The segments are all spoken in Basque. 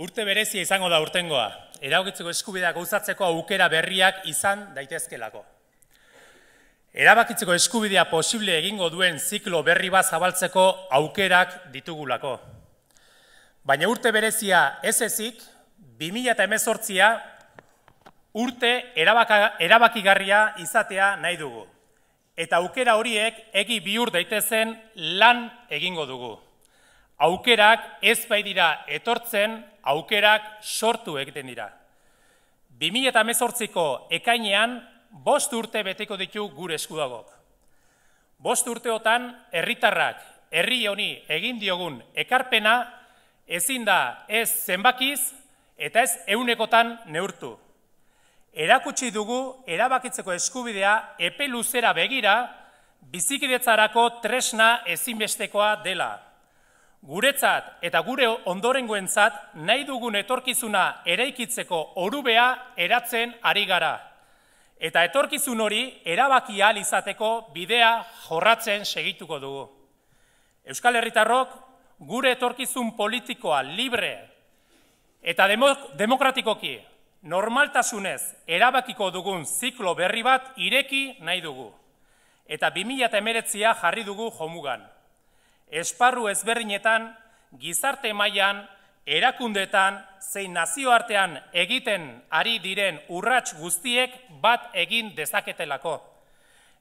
Urte berezia izango da urtengoa, eraugitzeko eskubideak uzatzeko aukera berriak izan daitezkelako. Erabakitzeko eskubidea posible egingo duen ziklo berri bat zabaltzeko aukerak ditugulako. Baina urte berezia ez ezik, 2018a urte erabakigarria izatea nahi dugu. Eta aukera horiek egi bihur daitezen lan egingo dugu. Aukerak ez bai dira etortzen, aukerak sortu egiten dira. 2018ko ekainean, bost urte beteko ditu gure eskudagok. Bost urteotan, herritarrak, herri honi egin diogun ekarpena, ezin da ez zenbakiz eta ez ehunekotan neurtu. Erakutsi dugu, erabakitzeko eskubidea epe luzera begira, bizikidetzarako tresna ezinbestekoa dela guretzat eta gure ondorengoentzat nahi dugun etorkizuna eraikitzeko orubea eratzen ari gara. Eta etorkizun hori erabaki izateko bidea jorratzen segituko dugu. Euskal Herritarrok gure etorkizun politikoa libre eta demokratikoki normaltasunez erabakiko dugun ziklo berri bat ireki nahi dugu. Eta 2008a jarri dugu jomugan esparru ezberdinetan, gizarte mailan, erakundetan, zein nazioartean egiten ari diren urrats guztiek bat egin dezaketelako.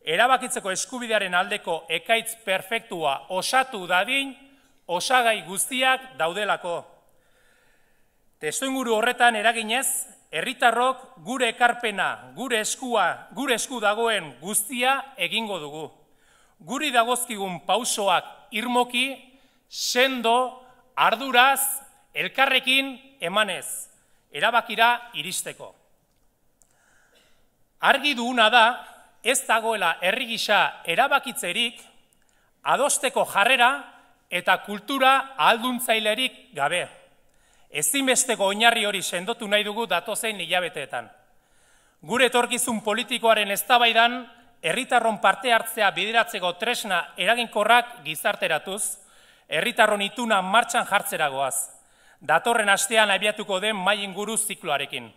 Erabakitzeko eskubidearen aldeko ekaitz perfektua osatu dadin, osagai guztiak daudelako. Testu horretan eraginez, herritarrok gure ekarpena, gure eskua, gure esku dagoen guztia egingo dugu. Guri dagozkigun pausoak irmoki, sendo, arduraz, elkarrekin emanez, erabakira iristeko. Argi duguna da, ez dagoela herri erabakitzerik, adosteko jarrera eta kultura alduntzailerik gabe. Ezinbesteko oinarri hori sendotu nahi dugu datozein hilabeteetan. Gure etorkizun politikoaren eztabaidan herritarron parte hartzea bideratzeko tresna eraginkorrak gizarteratuz, herritarron ituna martxan jartzeragoaz, datorren astean abiatuko den maien guru zikloarekin.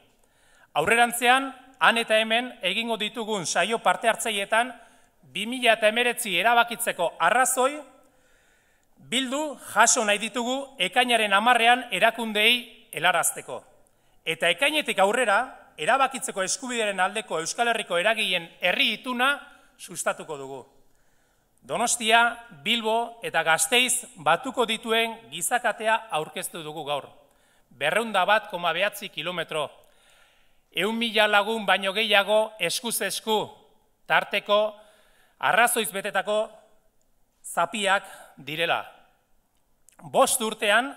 Aurrerantzean, han eta hemen egingo ditugun saio parte hartzeietan, 2008 erabakitzeko arrazoi, bildu jaso nahi ditugu ekainaren amarrean erakundei elarazteko. Eta ekainetik aurrera, erabakitzeko eskubidearen aldeko Euskal Herriko eragien herri ituna sustatuko dugu. Donostia, Bilbo eta Gasteiz batuko dituen gizakatea aurkeztu dugu gaur. Berreunda bat koma behatzi kilometro. Eun mila lagun baino gehiago eskuz esku tarteko arrazoiz betetako zapiak direla. Bost urtean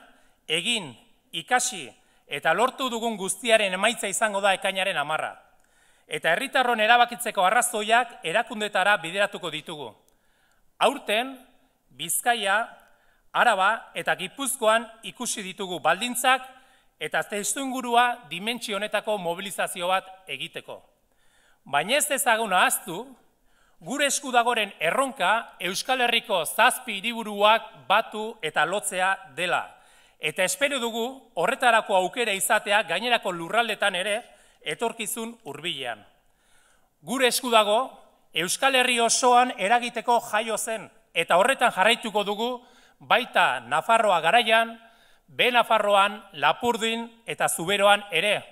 egin ikasi Eta lortu dugun guztiaren emaitza izango da ekainaren amarra. Eta herritarron erabakitzeko arrazoiak erakundetara bideratuko ditugu. Aurten, Bizkaia, Araba eta Gipuzkoan ikusi ditugu baldintzak eta testu ingurua dimentsionetako mobilizazio bat egiteko. Baina ez dezaguna aztu, gure eskudagoren erronka Euskal Herriko zazpi hiriburuak batu eta lotzea dela. Eta espero dugu horretarako aukera izatea gainerako lurraldetan ere etorkizun hurbilean. Gure esku dago Euskal Herri osoan eragiteko jaio zen eta horretan jarraituko dugu baita Nafarroa garaian, Be Nafarroan, Lapurdin eta Zuberoan ere.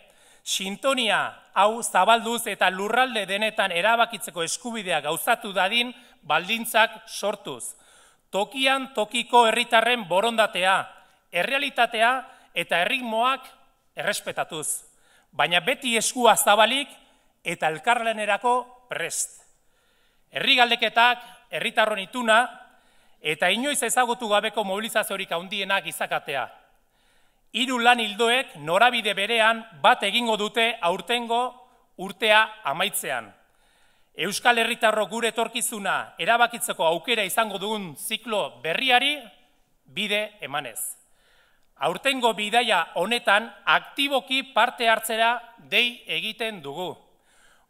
Sintonia hau zabalduz eta lurralde denetan erabakitzeko eskubidea gauzatu dadin baldintzak sortuz. Tokian tokiko herritarren borondatea errealitatea eta erritmoak errespetatuz. Baina beti eskua zabalik eta elkarlenerako prest. Herri galdeketak, herritarron ituna eta inoiz ezagutu gabeko mobilizaziorik handienak izakatea. Hiru lan hildoek norabide berean bat egingo dute aurtengo urtea amaitzean. Euskal Herritarro gure etorkizuna erabakitzeko aukera izango dugun ziklo berriari bide emanez. Aurtengo bidaia honetan aktiboki parte hartzera dei egiten dugu.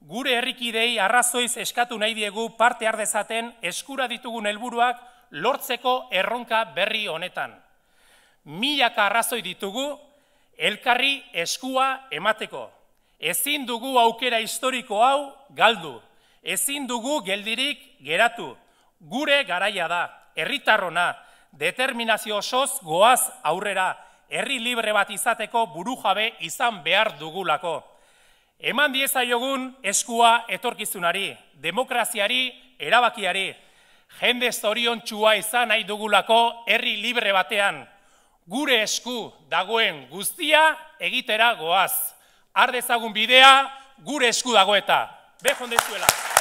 Gure herrikidei arrazoiz eskatu nahi diegu parte ardezaten eskura ditugun helburuak lortzeko erronka berri honetan. Milaka arrazoi ditugu elkarri eskua emateko. Ezin dugu aukera historiko hau galdu, ezin dugu geldirik geratu. Gure garaia da, herritarrona determinazio osoz goaz aurrera, herri libre bat izateko burujabe izan behar dugulako. Eman dieza jogun eskua etorkizunari, demokraziari, erabakiari, jende zorion txua izan nahi dugulako herri libre batean. Gure esku dagoen guztia egitera goaz. Ardezagun bidea, gure esku dagoeta. Bejon dezuela.